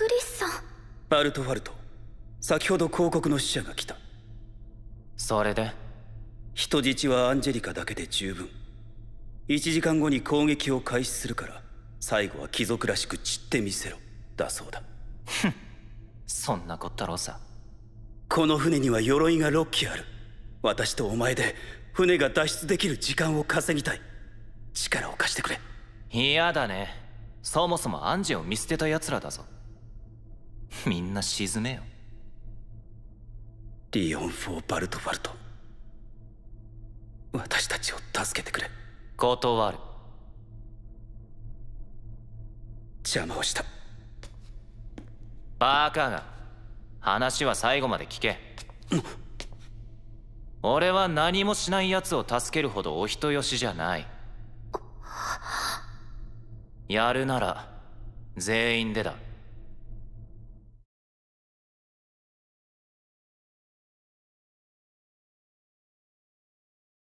クリスさんバルトファルト先ほど広告の使者が来たそれで人質はアンジェリカだけで十分1時間後に攻撃を開始するから最後は貴族らしく散ってみせろだそうだそんなこったろうさこの船には鎧が6機ある私とお前で船が脱出できる時間を稼ぎたい力を貸してくれ嫌だねそもそもアンジェを見捨てた奴らだぞみんな沈めよリオン・フォー・バルトファルト私たちを助けてくれ断る邪魔をしたバカが話は最後まで聞け、俺は何もしない奴を助けるほどお人よしじゃないやるなら全員でだ